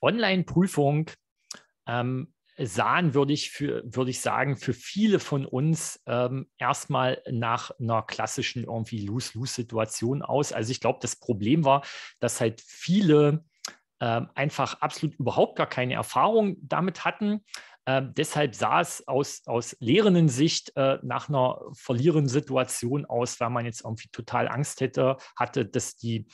Online-Prüfung ähm, sahen, würde ich, für, würde ich sagen, für viele von uns ähm, erstmal nach einer klassischen irgendwie Lose-Lose-Situation aus. Also ich glaube, das Problem war, dass halt viele ähm, einfach absolut überhaupt gar keine Erfahrung damit hatten, ähm, deshalb sah es aus, aus lehrenden Sicht äh, nach einer verlierenden Situation aus, weil man jetzt irgendwie total Angst hätte, hatte, dass die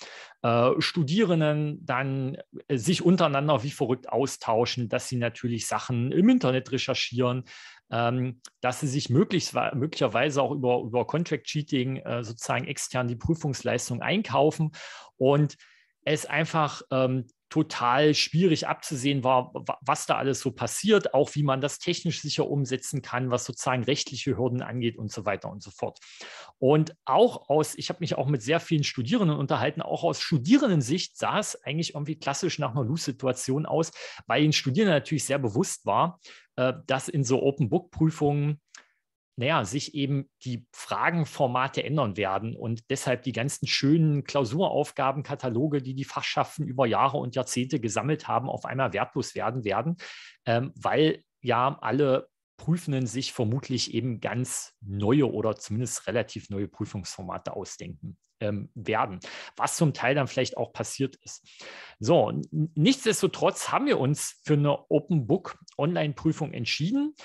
äh, Studierenden dann äh, sich untereinander wie verrückt austauschen, dass sie natürlich Sachen im Internet recherchieren, ähm, dass sie sich möglichst, möglicherweise auch über, über Contract Cheating äh, sozusagen extern die Prüfungsleistung einkaufen und es einfach ähm, total schwierig abzusehen war, was da alles so passiert, auch wie man das technisch sicher umsetzen kann, was sozusagen rechtliche Hürden angeht und so weiter und so fort. Und auch aus, ich habe mich auch mit sehr vielen Studierenden unterhalten, auch aus Studierendensicht sah es eigentlich irgendwie klassisch nach einer Loose-Situation aus, weil den Studierenden natürlich sehr bewusst war, äh, dass in so Open-Book-Prüfungen naja, sich eben die Fragenformate ändern werden und deshalb die ganzen schönen Klausuraufgabenkataloge, die die Fachschaften über Jahre und Jahrzehnte gesammelt haben, auf einmal wertlos werden werden, ähm, weil ja alle Prüfenden sich vermutlich eben ganz neue oder zumindest relativ neue Prüfungsformate ausdenken ähm, werden, was zum Teil dann vielleicht auch passiert ist. So, nichtsdestotrotz haben wir uns für eine Open Book Online-Prüfung entschieden.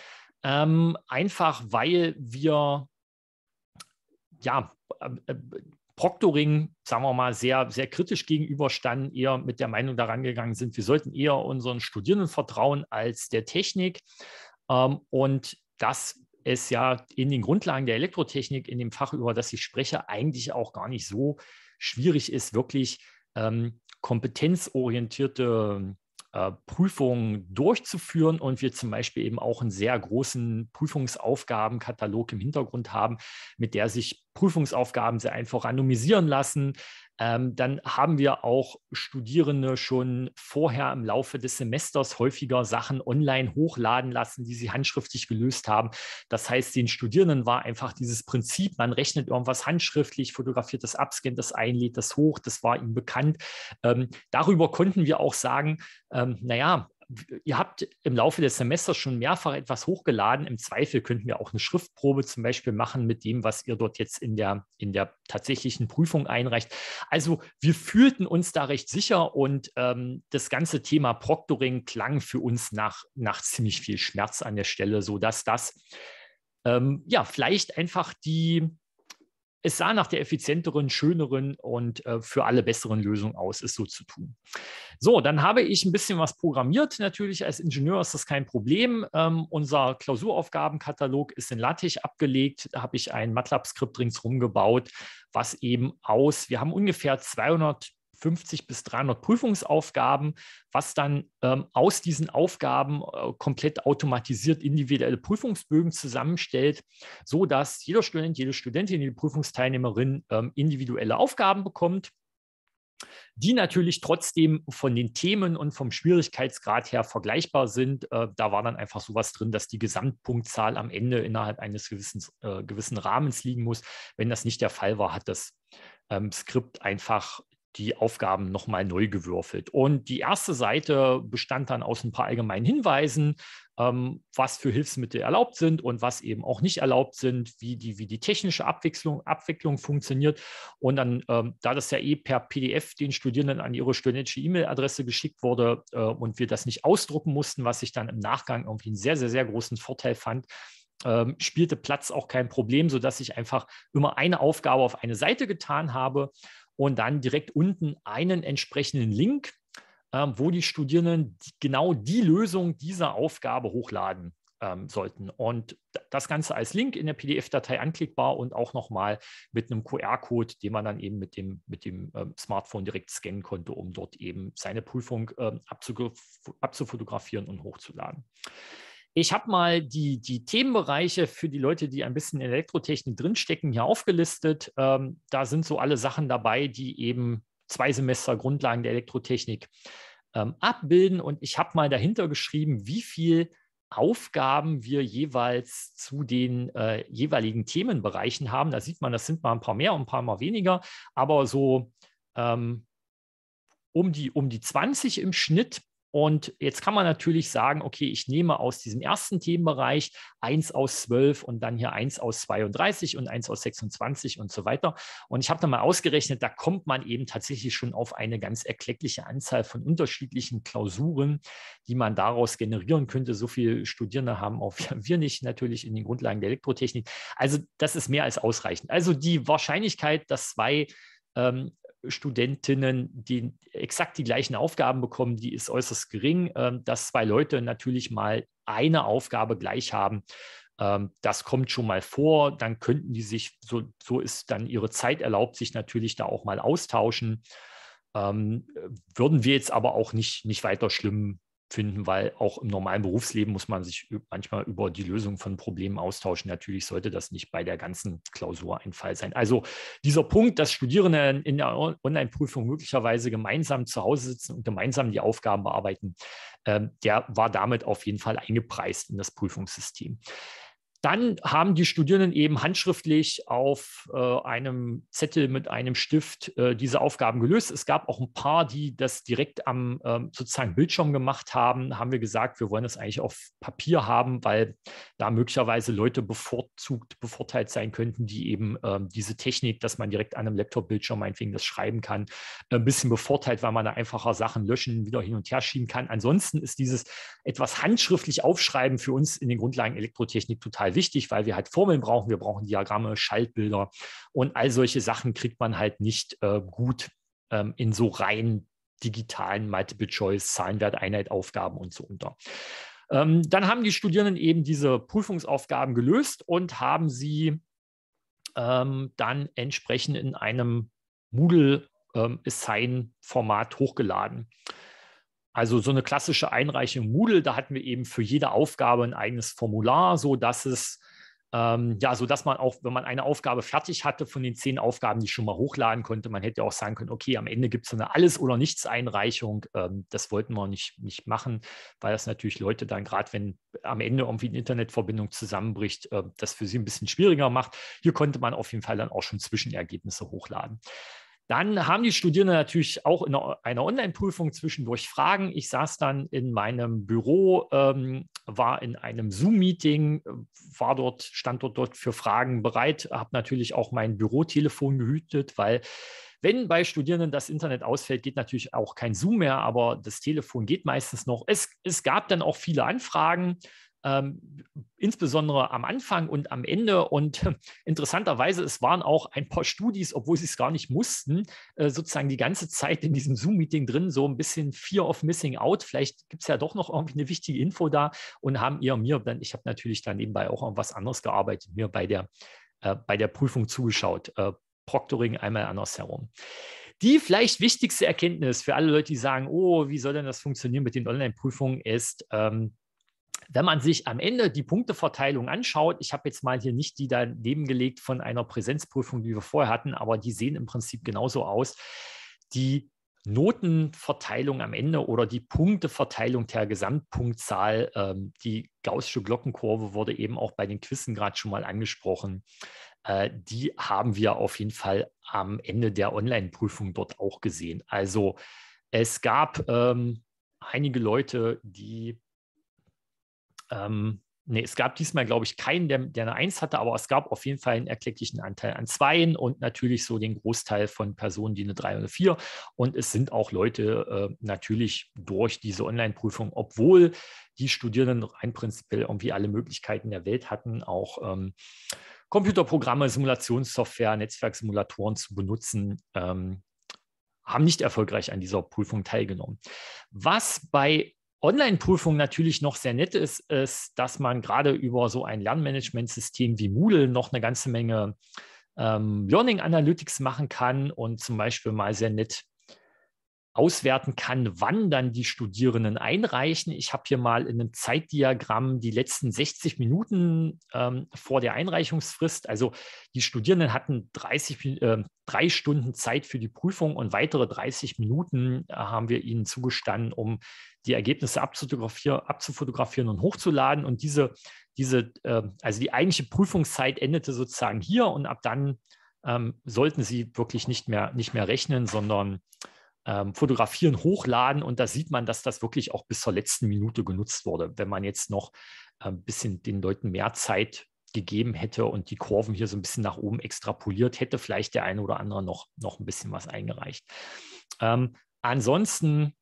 Ähm, einfach weil wir ja ähm, äh, Proctoring, sagen wir mal, sehr, sehr kritisch gegenüberstanden, eher mit der Meinung daran gegangen sind, wir sollten eher unseren Studierenden vertrauen als der Technik. Ähm, und das es ja in den Grundlagen der Elektrotechnik, in dem Fach, über das ich spreche, eigentlich auch gar nicht so schwierig ist, wirklich ähm, kompetenzorientierte äh, Prüfungen durchzuführen und wir zum Beispiel eben auch einen sehr großen Prüfungsaufgabenkatalog im Hintergrund haben, mit der sich Prüfungsaufgaben sehr einfach randomisieren lassen, ähm, dann haben wir auch Studierende schon vorher im Laufe des Semesters häufiger Sachen online hochladen lassen, die sie handschriftlich gelöst haben. Das heißt, den Studierenden war einfach dieses Prinzip, man rechnet irgendwas handschriftlich, fotografiert das ab, scannt das ein, lädt das hoch, das war ihm bekannt. Ähm, darüber konnten wir auch sagen, ähm, naja, ihr habt im Laufe des Semesters schon mehrfach etwas hochgeladen. Im Zweifel könnten wir auch eine Schriftprobe zum Beispiel machen mit dem, was ihr dort jetzt in der, in der tatsächlichen Prüfung einreicht. Also wir fühlten uns da recht sicher und ähm, das ganze Thema Proctoring klang für uns nach, nach ziemlich viel Schmerz an der Stelle, sodass das ähm, ja vielleicht einfach die es sah nach der effizienteren, schöneren und äh, für alle besseren Lösung aus, es so zu tun. So, dann habe ich ein bisschen was programmiert. Natürlich als Ingenieur ist das kein Problem. Ähm, unser Klausuraufgabenkatalog ist in Lattich abgelegt. Da habe ich ein MATLAB-Skript ringsherum gebaut, was eben aus, wir haben ungefähr 200 50 bis 300 Prüfungsaufgaben, was dann ähm, aus diesen Aufgaben äh, komplett automatisiert individuelle Prüfungsbögen zusammenstellt, so dass jeder Student, jede Studentin, jede Prüfungsteilnehmerin ähm, individuelle Aufgaben bekommt die natürlich trotzdem von den Themen und vom Schwierigkeitsgrad her vergleichbar sind. Äh, da war dann einfach sowas drin, dass die Gesamtpunktzahl am Ende innerhalb eines gewissen, äh, gewissen Rahmens liegen muss. Wenn das nicht der Fall war, hat das ähm, Skript einfach die Aufgaben nochmal neu gewürfelt. Und die erste Seite bestand dann aus ein paar allgemeinen Hinweisen, ähm, was für Hilfsmittel erlaubt sind und was eben auch nicht erlaubt sind, wie die, wie die technische Abwicklung, Abwicklung funktioniert. Und dann, ähm, da das ja eh per PDF den Studierenden an ihre studentische E-Mail-Adresse geschickt wurde äh, und wir das nicht ausdrucken mussten, was ich dann im Nachgang irgendwie einen sehr, sehr, sehr großen Vorteil fand, ähm, spielte Platz auch kein Problem, sodass ich einfach immer eine Aufgabe auf eine Seite getan habe und dann direkt unten einen entsprechenden Link, ähm, wo die Studierenden genau die Lösung dieser Aufgabe hochladen ähm, sollten. Und das Ganze als Link in der PDF-Datei anklickbar und auch nochmal mit einem QR-Code, den man dann eben mit dem, mit dem ähm, Smartphone direkt scannen konnte, um dort eben seine Prüfung abzufotografieren und hochzuladen. Ich habe mal die, die Themenbereiche für die Leute, die ein bisschen in Elektrotechnik drinstecken, hier aufgelistet. Ähm, da sind so alle Sachen dabei, die eben zwei Semester Grundlagen der Elektrotechnik ähm, abbilden. Und ich habe mal dahinter geschrieben, wie viele Aufgaben wir jeweils zu den äh, jeweiligen Themenbereichen haben. Da sieht man, das sind mal ein paar mehr und ein paar mal weniger, aber so ähm, um, die, um die 20 im Schnitt. Und jetzt kann man natürlich sagen, okay, ich nehme aus diesem ersten Themenbereich 1 aus 12 und dann hier 1 aus 32 und 1 aus 26 und so weiter. Und ich habe nochmal ausgerechnet, da kommt man eben tatsächlich schon auf eine ganz erkleckliche Anzahl von unterschiedlichen Klausuren, die man daraus generieren könnte. So viele Studierende haben auch wir nicht natürlich in den Grundlagen der Elektrotechnik. Also das ist mehr als ausreichend. Also die Wahrscheinlichkeit, dass zwei ähm, Studentinnen, die exakt die gleichen Aufgaben bekommen, die ist äußerst gering. Ähm, dass zwei Leute natürlich mal eine Aufgabe gleich haben, ähm, das kommt schon mal vor. Dann könnten die sich, so, so ist dann ihre Zeit erlaubt, sich natürlich da auch mal austauschen. Ähm, würden wir jetzt aber auch nicht, nicht weiter schlimm finden, weil auch im normalen Berufsleben muss man sich manchmal über die Lösung von Problemen austauschen. Natürlich sollte das nicht bei der ganzen Klausur ein Fall sein. Also dieser Punkt, dass Studierende in der Online-Prüfung möglicherweise gemeinsam zu Hause sitzen und gemeinsam die Aufgaben bearbeiten, ähm, der war damit auf jeden Fall eingepreist in das Prüfungssystem. Dann haben die Studierenden eben handschriftlich auf äh, einem Zettel mit einem Stift äh, diese Aufgaben gelöst. Es gab auch ein paar, die das direkt am äh, sozusagen Bildschirm gemacht haben. Haben wir gesagt, wir wollen das eigentlich auf Papier haben, weil da möglicherweise Leute bevorzugt bevorteilt sein könnten, die eben ähm, diese Technik, dass man direkt an einem Laptop-Bildschirm meinetwegen das schreiben kann, äh, ein bisschen bevorteilt, weil man da einfacher Sachen löschen, wieder hin und her schieben kann. Ansonsten ist dieses etwas handschriftlich aufschreiben für uns in den Grundlagen Elektrotechnik total total wichtig, weil wir halt Formeln brauchen, wir brauchen Diagramme, Schaltbilder und all solche Sachen kriegt man halt nicht äh, gut ähm, in so rein digitalen Multiple-Choice, Zahlenwerteinheit, Aufgaben und so unter. Ähm, dann haben die Studierenden eben diese Prüfungsaufgaben gelöst und haben sie ähm, dann entsprechend in einem Moodle ähm, Assign-Format hochgeladen. Also so eine klassische Einreichung Moodle, da hatten wir eben für jede Aufgabe ein eigenes Formular, so dass es ähm, ja, so dass man auch, wenn man eine Aufgabe fertig hatte von den zehn Aufgaben, die ich schon mal hochladen konnte, man hätte auch sagen können, okay, am Ende gibt es so eine Alles- oder Nichts-Einreichung. Ähm, das wollten wir nicht, nicht machen, weil das natürlich Leute dann, gerade wenn am Ende irgendwie eine Internetverbindung zusammenbricht, äh, das für sie ein bisschen schwieriger macht. Hier konnte man auf jeden Fall dann auch schon Zwischenergebnisse hochladen. Dann haben die Studierenden natürlich auch in einer Online-Prüfung zwischendurch Fragen. Ich saß dann in meinem Büro, ähm, war in einem Zoom-Meeting, war dort, stand dort, dort für Fragen bereit, habe natürlich auch mein Bürotelefon gehütet, weil wenn bei Studierenden das Internet ausfällt, geht natürlich auch kein Zoom mehr, aber das Telefon geht meistens noch. Es, es gab dann auch viele Anfragen ähm, insbesondere am Anfang und am Ende. Und interessanterweise, es waren auch ein paar Studis, obwohl sie es gar nicht mussten, äh, sozusagen die ganze Zeit in diesem Zoom-Meeting drin, so ein bisschen Fear of Missing Out. Vielleicht gibt es ja doch noch irgendwie eine wichtige Info da und haben ihr mir dann, ich habe natürlich dann nebenbei auch irgendwas anderes gearbeitet, mir bei der, äh, bei der Prüfung zugeschaut. Äh, Proctoring einmal andersherum. Die vielleicht wichtigste Erkenntnis für alle Leute, die sagen, oh, wie soll denn das funktionieren mit den Online-Prüfungen, ist, ähm, wenn man sich am Ende die Punkteverteilung anschaut, ich habe jetzt mal hier nicht die daneben gelegt von einer Präsenzprüfung, die wir vorher hatten, aber die sehen im Prinzip genauso aus. Die Notenverteilung am Ende oder die Punkteverteilung der Gesamtpunktzahl, ähm, die Gaußsche Glockenkurve wurde eben auch bei den Quizzen gerade schon mal angesprochen. Äh, die haben wir auf jeden Fall am Ende der Online-Prüfung dort auch gesehen. Also es gab ähm, einige Leute, die ähm, nee, es gab diesmal, glaube ich, keinen, der, der, eine Eins hatte, aber es gab auf jeden Fall einen erklecklichen Anteil an Zweien und natürlich so den Großteil von Personen, die eine Drei oder Vier. Und es sind auch Leute äh, natürlich durch diese Online-Prüfung, obwohl die Studierenden rein prinzipiell irgendwie alle Möglichkeiten der Welt hatten, auch ähm, Computerprogramme, Simulationssoftware, Netzwerksimulatoren zu benutzen, ähm, haben nicht erfolgreich an dieser Prüfung teilgenommen. Was bei Online-Prüfung natürlich noch sehr nett ist, ist, dass man gerade über so ein Lernmanagementsystem wie Moodle noch eine ganze Menge ähm, Learning Analytics machen kann und zum Beispiel mal sehr nett auswerten kann, wann dann die Studierenden einreichen. Ich habe hier mal in einem Zeitdiagramm die letzten 60 Minuten ähm, vor der Einreichungsfrist. Also die Studierenden hatten 30, äh, drei Stunden Zeit für die Prüfung und weitere 30 Minuten äh, haben wir ihnen zugestanden, um die Ergebnisse abzufotografieren, abzufotografieren und hochzuladen. Und diese, diese äh, also die eigentliche Prüfungszeit endete sozusagen hier und ab dann ähm, sollten sie wirklich nicht mehr, nicht mehr rechnen, sondern ähm, fotografieren, hochladen und da sieht man, dass das wirklich auch bis zur letzten Minute genutzt wurde. Wenn man jetzt noch ein ähm, bisschen den Leuten mehr Zeit gegeben hätte und die Kurven hier so ein bisschen nach oben extrapoliert, hätte vielleicht der eine oder andere noch, noch ein bisschen was eingereicht. Ähm, ansonsten,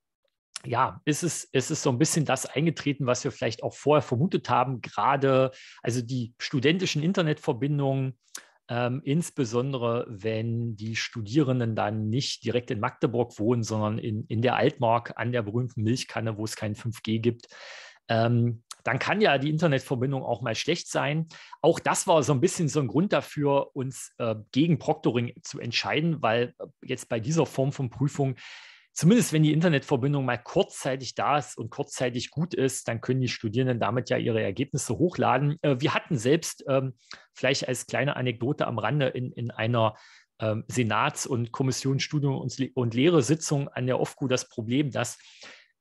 ja, ist es, ist es so ein bisschen das eingetreten, was wir vielleicht auch vorher vermutet haben. Gerade, also die studentischen Internetverbindungen ähm, insbesondere wenn die Studierenden dann nicht direkt in Magdeburg wohnen, sondern in, in der Altmark an der berühmten Milchkanne, wo es kein 5G gibt. Ähm, dann kann ja die Internetverbindung auch mal schlecht sein. Auch das war so ein bisschen so ein Grund dafür, uns äh, gegen Proctoring zu entscheiden, weil äh, jetzt bei dieser Form von Prüfung zumindest wenn die Internetverbindung mal kurzzeitig da ist und kurzzeitig gut ist, dann können die Studierenden damit ja ihre Ergebnisse hochladen. Äh, wir hatten selbst ähm, vielleicht als kleine Anekdote am Rande in, in einer ähm, Senats- und Kommissionsstudium und, Lehre-Sitzung an der OFKU das Problem, dass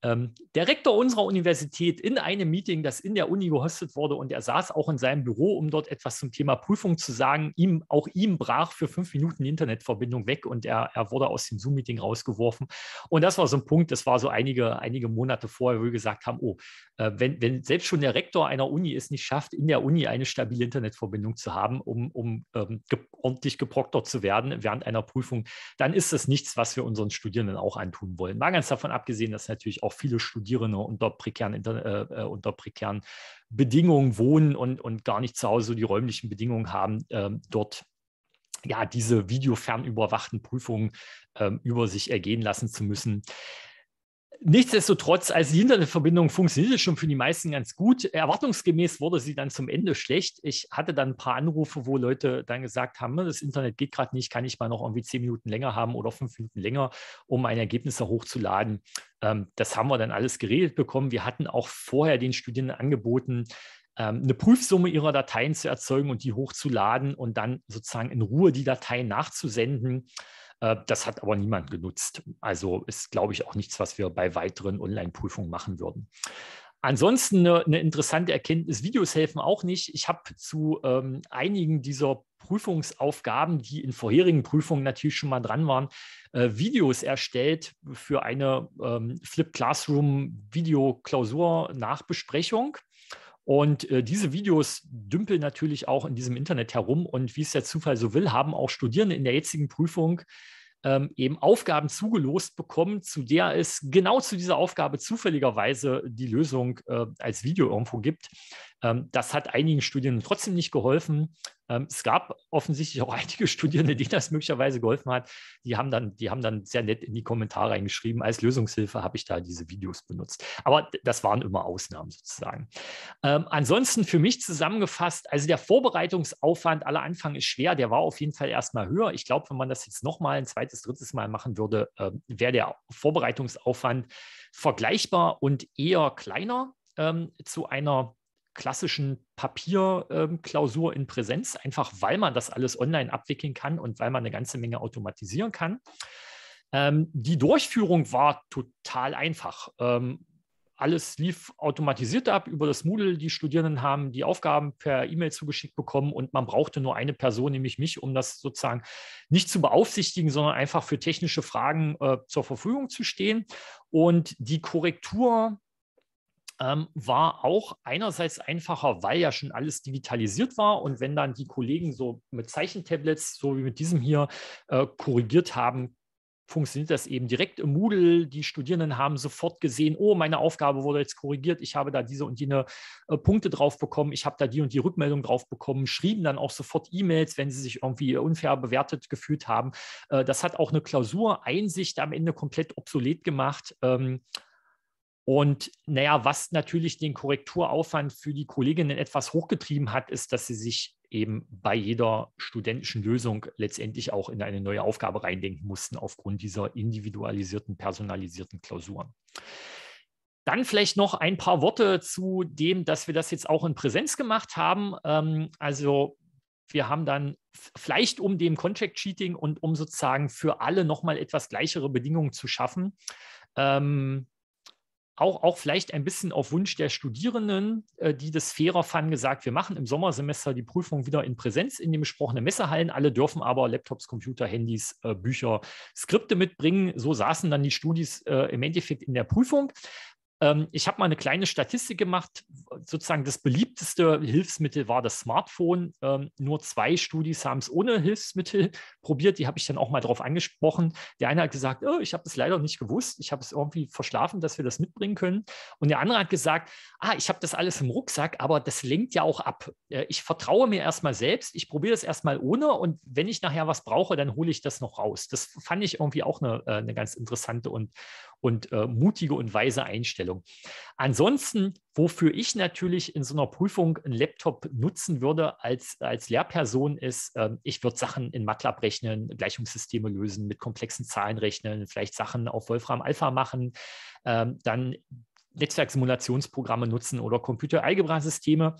ähm, der Rektor unserer Universität in einem Meeting, das in der Uni gehostet wurde, und er saß auch in seinem Büro, um dort etwas zum Thema Prüfung zu sagen. Ihm, auch ihm brach für fünf Minuten die Internetverbindung weg und er, er wurde aus dem Zoom-Meeting rausgeworfen. Und das war so ein Punkt, das war so einige, einige Monate vorher, wo wir gesagt haben: Oh, äh, wenn, wenn selbst schon der Rektor einer Uni es nicht schafft, in der Uni eine stabile Internetverbindung zu haben, um, um ähm, ge ordentlich geproktert zu werden während einer Prüfung, dann ist das nichts, was wir unseren Studierenden auch antun wollen. Mal ganz davon abgesehen, dass natürlich auch auch viele Studierende unter prekären, äh, äh, unter prekären Bedingungen wohnen und, und gar nicht zu Hause die räumlichen Bedingungen haben, äh, dort ja diese videofernüberwachten Prüfungen äh, über sich ergehen lassen zu müssen. Nichtsdestotrotz, als die Internetverbindung funktionierte schon für die meisten ganz gut. Erwartungsgemäß wurde sie dann zum Ende schlecht. Ich hatte dann ein paar Anrufe, wo Leute dann gesagt haben, ne, das Internet geht gerade nicht, kann ich mal noch irgendwie zehn Minuten länger haben oder fünf Minuten länger, um meine Ergebnisse hochzuladen. Ähm, das haben wir dann alles geregelt bekommen. Wir hatten auch vorher den Studierenden angeboten, ähm, eine Prüfsumme ihrer Dateien zu erzeugen und die hochzuladen und dann sozusagen in Ruhe die Dateien nachzusenden. Äh, das hat aber niemand genutzt. Also ist, glaube ich, auch nichts, was wir bei weiteren Online-Prüfungen machen würden. Ansonsten eine, eine, interessante Erkenntnis, Videos helfen auch nicht. Ich habe zu ähm, einigen dieser Prüfungsaufgaben, die in vorherigen Prüfungen natürlich schon mal dran waren, äh, Videos erstellt für eine ähm, Flip Classroom Video Klausur Nachbesprechung. Und äh, diese Videos dümpeln natürlich auch in diesem Internet herum. Und wie es der Zufall so will, haben auch Studierende in der jetzigen Prüfung ähm, eben Aufgaben zugelost bekommen, zu der es genau zu dieser Aufgabe zufälligerweise die Lösung äh, als Video irgendwo gibt. Ähm, das hat einigen Studierenden trotzdem nicht geholfen. Ähm, es gab offensichtlich auch einige Studierende, denen das möglicherweise geholfen hat. Die haben dann, die haben dann sehr nett in die Kommentare reingeschrieben. als Lösungshilfe habe ich da diese Videos benutzt. Aber das waren immer Ausnahmen sozusagen. Ähm, ansonsten für mich zusammengefasst, also der Vorbereitungsaufwand aller Anfang ist schwer, der war auf jeden Fall erstmal höher. Ich glaube, wenn man das jetzt nochmal ein zweites, drittes Mal machen würde, wäre der Vorbereitungsaufwand vergleichbar und eher kleiner ähm, zu einer klassischen Papierklausur ähm, in Präsenz, einfach weil man das alles online abwickeln kann und weil man eine ganze Menge automatisieren kann. Ähm, die Durchführung war total einfach. Ähm, alles lief automatisiert ab über das Moodle. Die Studierenden haben die Aufgaben per E-Mail zugeschickt bekommen und man brauchte nur eine Person, nämlich mich, um das sozusagen nicht zu beaufsichtigen, sondern einfach für technische Fragen äh, zur Verfügung zu stehen. Und die Korrektur ähm, war auch einerseits einfacher, weil ja schon alles digitalisiert war und wenn dann die Kollegen so mit Zeichentablets, so wie mit diesem hier, äh, korrigiert haben, funktioniert das eben direkt im Moodle. Die Studierenden haben sofort gesehen, oh, meine Aufgabe wurde jetzt korrigiert, ich habe da diese und jene äh, Punkte drauf bekommen, ich habe da die und die Rückmeldung drauf bekommen, schrieben dann auch sofort E-Mails, wenn sie sich irgendwie äh, unfair bewertet gefühlt haben. Äh, das hat auch eine Klausureinsicht am Ende komplett obsolet gemacht. Ähm, und naja, was natürlich den Korrekturaufwand für die Kolleginnen etwas hochgetrieben hat, ist, dass sie sich eben bei jeder studentischen Lösung letztendlich auch in eine neue Aufgabe reindenken mussten aufgrund dieser individualisierten, personalisierten Klausuren. Dann vielleicht noch ein paar Worte zu dem, dass wir das jetzt auch in Präsenz gemacht haben. Ähm, also wir haben dann vielleicht um dem Contract Cheating und um sozusagen für alle nochmal etwas gleichere Bedingungen zu schaffen, ähm, auch, auch vielleicht ein bisschen auf Wunsch der Studierenden, äh, die das fairer fanden, gesagt, wir machen im Sommersemester die Prüfung wieder in Präsenz in den besprochenen Messehallen. Alle dürfen aber Laptops, Computer, Handys, äh, Bücher, Skripte mitbringen. So saßen dann die Studis äh, im Endeffekt in der Prüfung, ähm, ich habe mal eine kleine Statistik gemacht. Sozusagen das beliebteste Hilfsmittel war das Smartphone. Ähm, nur zwei Studis haben es ohne Hilfsmittel probiert. Die habe ich dann auch mal darauf angesprochen. Der eine hat gesagt, oh, ich habe es leider nicht gewusst. Ich habe es irgendwie verschlafen, dass wir das mitbringen können. Und der andere hat gesagt, ah, ich habe das alles im Rucksack, aber das lenkt ja auch ab. Äh, ich vertraue mir erstmal selbst. Ich probiere das erstmal ohne. Und wenn ich nachher was brauche, dann hole ich das noch raus. Das fand ich irgendwie auch eine, äh, eine ganz interessante und, und äh, mutige und weise Einstellung. Einstellung. Ansonsten, wofür ich natürlich in so einer Prüfung einen Laptop nutzen würde als, als Lehrperson, ist, ähm, ich würde Sachen in MATLAB rechnen, Gleichungssysteme lösen, mit komplexen Zahlen rechnen, vielleicht Sachen auf Wolfram Alpha machen, ähm, dann Netzwerksimulationsprogramme nutzen oder Computer-Algebra-Systeme.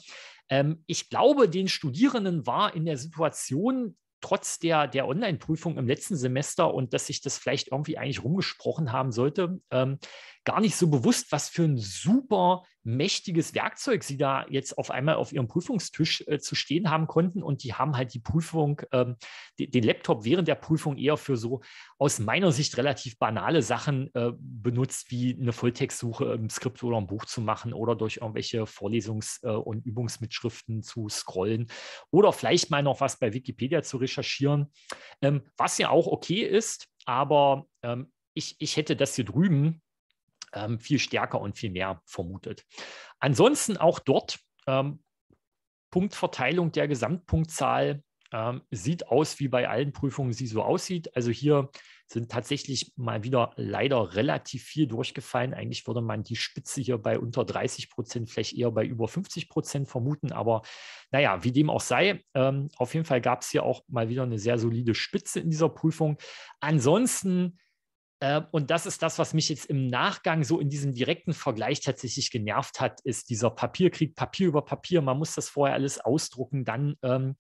Ähm, ich glaube, den Studierenden war in der Situation trotz der, der Online-Prüfung im letzten Semester und dass ich das vielleicht irgendwie eigentlich rumgesprochen haben sollte, ähm, gar nicht so bewusst, was für ein super mächtiges Werkzeug sie da jetzt auf einmal auf ihrem Prüfungstisch äh, zu stehen haben konnten. Und die haben halt die Prüfung, ähm, die, den Laptop während der Prüfung eher für so aus meiner Sicht relativ banale Sachen äh, benutzt, wie eine Volltextsuche im Skript oder im Buch zu machen oder durch irgendwelche Vorlesungs- äh, und Übungsmitschriften zu scrollen oder vielleicht mal noch was bei Wikipedia zu recherchieren, ähm, was ja auch okay ist. Aber ähm, ich, ich hätte das hier drüben ähm, viel stärker und viel mehr vermutet. Ansonsten auch dort ähm, Punktverteilung der Gesamtpunktzahl ähm, sieht aus, wie bei allen Prüfungen sie so aussieht. Also hier sind tatsächlich mal wieder leider relativ viel durchgefallen. Eigentlich würde man die Spitze hier bei unter 30 Prozent, vielleicht eher bei über 50 Prozent vermuten. Aber naja, wie dem auch sei, ähm, auf jeden Fall gab es hier auch mal wieder eine sehr solide Spitze in dieser Prüfung. Ansonsten ähm, und das ist das, was mich jetzt im Nachgang so in diesem direkten Vergleich tatsächlich genervt hat, ist dieser Papierkrieg, Papier über Papier. Man muss das vorher alles ausdrucken, dann ähm,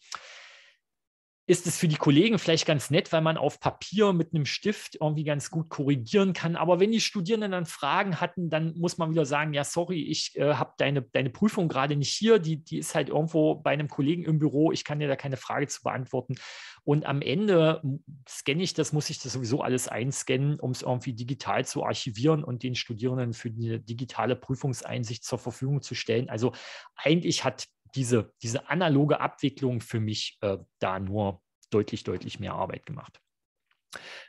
ist es für die Kollegen vielleicht ganz nett, weil man auf Papier mit einem Stift irgendwie ganz gut korrigieren kann. Aber wenn die Studierenden dann Fragen hatten, dann muss man wieder sagen, ja, sorry, ich äh, habe deine, deine Prüfung gerade nicht hier, die, die ist halt irgendwo bei einem Kollegen im Büro, ich kann dir da keine Frage zu beantworten. Und am Ende scanne ich das, muss ich das sowieso alles einscannen, um es irgendwie digital zu archivieren und den Studierenden für die digitale Prüfungseinsicht zur Verfügung zu stellen. Also eigentlich hat diese, diese analoge Abwicklung für mich äh, da nur deutlich, deutlich mehr Arbeit gemacht.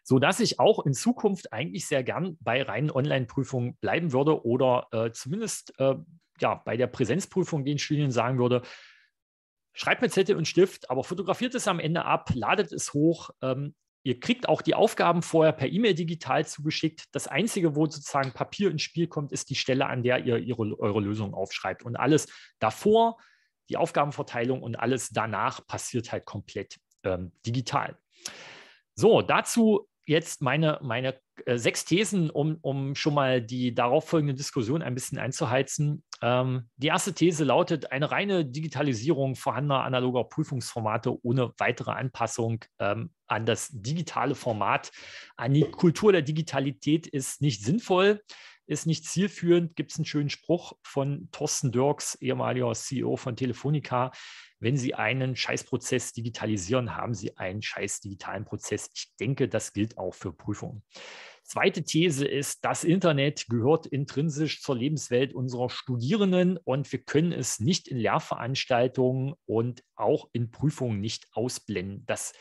So dass ich auch in Zukunft eigentlich sehr gern bei reinen Online-Prüfungen bleiben würde oder äh, zumindest äh, ja, bei der Präsenzprüfung den Studien sagen würde, schreibt mit Zettel und Stift, aber fotografiert es am Ende ab, ladet es hoch. Ähm, ihr kriegt auch die Aufgaben vorher per E-Mail digital zugeschickt. Das Einzige, wo sozusagen Papier ins Spiel kommt, ist die Stelle, an der ihr ihre, eure Lösung aufschreibt. Und alles davor, die Aufgabenverteilung und alles danach passiert halt komplett ähm, digital. So, dazu jetzt meine, meine äh, sechs Thesen, um, um schon mal die darauffolgende Diskussion ein bisschen einzuheizen. Ähm, die erste These lautet, eine reine Digitalisierung vorhandener analoger Prüfungsformate ohne weitere Anpassung ähm, an das digitale Format, an die Kultur der Digitalität ist nicht sinnvoll ist nicht zielführend, gibt es einen schönen Spruch von Thorsten Dirks, ehemaliger CEO von Telefonica. Wenn Sie einen Scheißprozess digitalisieren, haben Sie einen scheiß digitalen Prozess. Ich denke, das gilt auch für Prüfungen. Zweite These ist, das Internet gehört intrinsisch zur Lebenswelt unserer Studierenden und wir können es nicht in Lehrveranstaltungen und auch in Prüfungen nicht ausblenden. Das,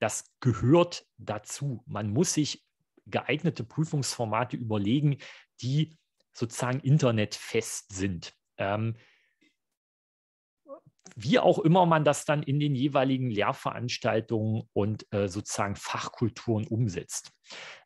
das gehört dazu. Man muss sich geeignete Prüfungsformate überlegen, die sozusagen internetfest sind. Ähm, wie auch immer man das dann in den jeweiligen Lehrveranstaltungen und äh, sozusagen Fachkulturen umsetzt.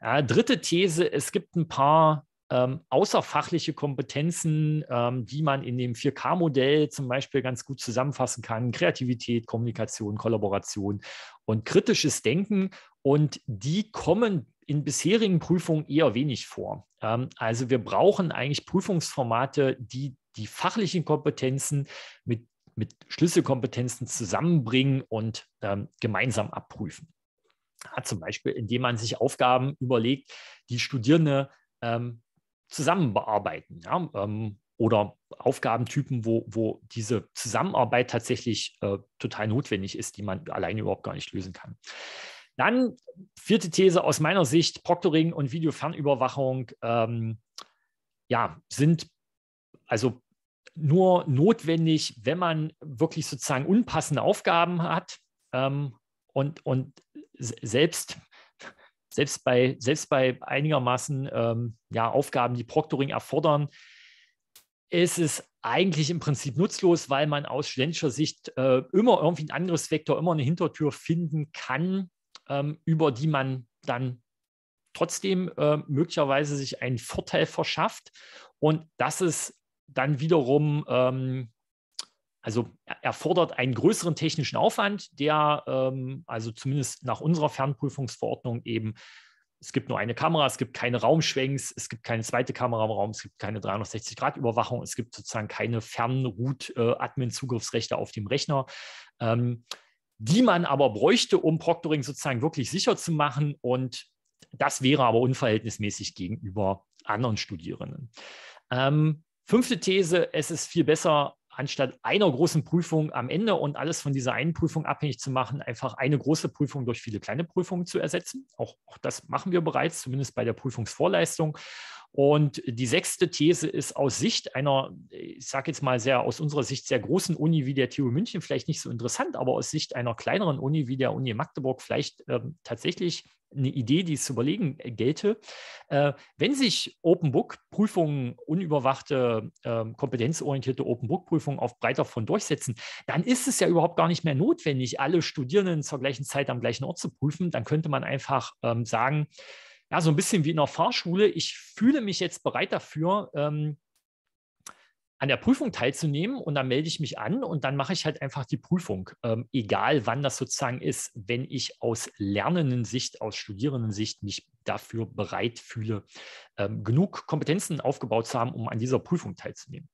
Äh, dritte These, es gibt ein paar ähm, außerfachliche Kompetenzen, ähm, die man in dem 4K-Modell zum Beispiel ganz gut zusammenfassen kann. Kreativität, Kommunikation, Kollaboration und kritisches Denken. Und die kommen in bisherigen Prüfungen eher wenig vor. Ähm, also wir brauchen eigentlich Prüfungsformate, die die fachlichen Kompetenzen mit, mit Schlüsselkompetenzen zusammenbringen und ähm, gemeinsam abprüfen. Ja, zum Beispiel, indem man sich Aufgaben überlegt, die Studierende ähm, zusammen bearbeiten. Ja, ähm, oder Aufgabentypen, wo, wo diese Zusammenarbeit tatsächlich äh, total notwendig ist, die man alleine überhaupt gar nicht lösen kann. Dann vierte These aus meiner Sicht, Proctoring und Videofernüberwachung ähm, ja, sind also nur notwendig, wenn man wirklich sozusagen unpassende Aufgaben hat ähm, und, und selbst, selbst, bei, selbst bei einigermaßen ähm, ja, Aufgaben, die Proctoring erfordern, ist es eigentlich im Prinzip nutzlos, weil man aus studentischer Sicht äh, immer irgendwie einen Angriffsvektor, immer eine Hintertür finden kann, ähm, über die man dann trotzdem äh, möglicherweise sich einen Vorteil verschafft. Und das ist dann wiederum, ähm, also erfordert einen größeren technischen Aufwand, der ähm, also zumindest nach unserer Fernprüfungsverordnung eben, es gibt nur eine Kamera, es gibt keine Raumschwenks, es gibt keine zweite Kamera im Raum, es gibt keine 360-Grad-Überwachung, es gibt sozusagen keine Fernroute-Admin-Zugriffsrechte äh, auf dem Rechner. Ähm, die man aber bräuchte, um Proctoring sozusagen wirklich sicher zu machen. Und das wäre aber unverhältnismäßig gegenüber anderen Studierenden. Ähm, fünfte These, es ist viel besser, anstatt einer großen Prüfung am Ende und alles von dieser einen Prüfung abhängig zu machen, einfach eine große Prüfung durch viele kleine Prüfungen zu ersetzen. Auch, auch das machen wir bereits, zumindest bei der Prüfungsvorleistung. Und die sechste These ist aus Sicht einer, ich sage jetzt mal sehr aus unserer Sicht sehr großen Uni wie der TU München vielleicht nicht so interessant, aber aus Sicht einer kleineren Uni wie der Uni Magdeburg vielleicht ähm, tatsächlich eine Idee, die es zu überlegen äh, gelte. Äh, wenn sich Open Book Prüfungen, unüberwachte, äh, kompetenzorientierte Open Book Prüfungen auf breiter Front durchsetzen, dann ist es ja überhaupt gar nicht mehr notwendig, alle Studierenden zur gleichen Zeit am gleichen Ort zu prüfen. Dann könnte man einfach ähm, sagen, ja, so ein bisschen wie in der Fahrschule, ich fühle mich jetzt bereit dafür, ähm, an der Prüfung teilzunehmen und dann melde ich mich an und dann mache ich halt einfach die Prüfung, ähm, egal wann das sozusagen ist, wenn ich aus lernenden Sicht, aus Studierenden Sicht mich dafür bereit fühle, ähm, genug Kompetenzen aufgebaut zu haben, um an dieser Prüfung teilzunehmen.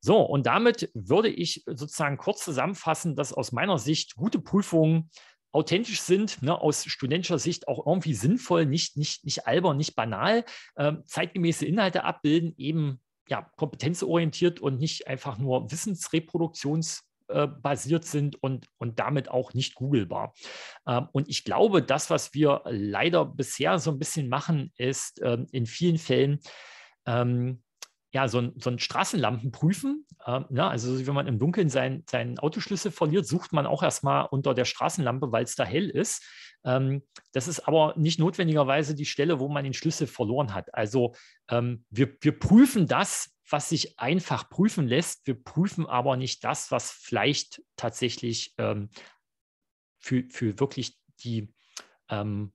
So, und damit würde ich sozusagen kurz zusammenfassen, dass aus meiner Sicht gute Prüfungen authentisch sind, ne, aus studentischer Sicht auch irgendwie sinnvoll, nicht, nicht, nicht albern, nicht banal, ähm, zeitgemäße Inhalte abbilden, eben ja, kompetenzorientiert und nicht einfach nur wissensreproduktionsbasiert äh, basiert sind und, und damit auch nicht googelbar. Ähm, und ich glaube, das, was wir leider bisher so ein bisschen machen, ist ähm, in vielen Fällen ähm, ja, so ein, so ein Straßenlampenprüfen. Äh, ne? Also wenn man im Dunkeln sein, seinen Autoschlüssel verliert, sucht man auch erstmal unter der Straßenlampe, weil es da hell ist. Ähm, das ist aber nicht notwendigerweise die Stelle, wo man den Schlüssel verloren hat. Also ähm, wir, wir prüfen das, was sich einfach prüfen lässt. Wir prüfen aber nicht das, was vielleicht tatsächlich ähm, für, für wirklich die, ähm,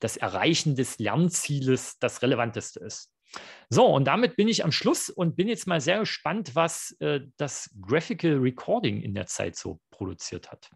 das Erreichen des Lernzieles das Relevanteste ist. So, und damit bin ich am Schluss und bin jetzt mal sehr gespannt, was äh, das Graphical Recording in der Zeit so produziert hat.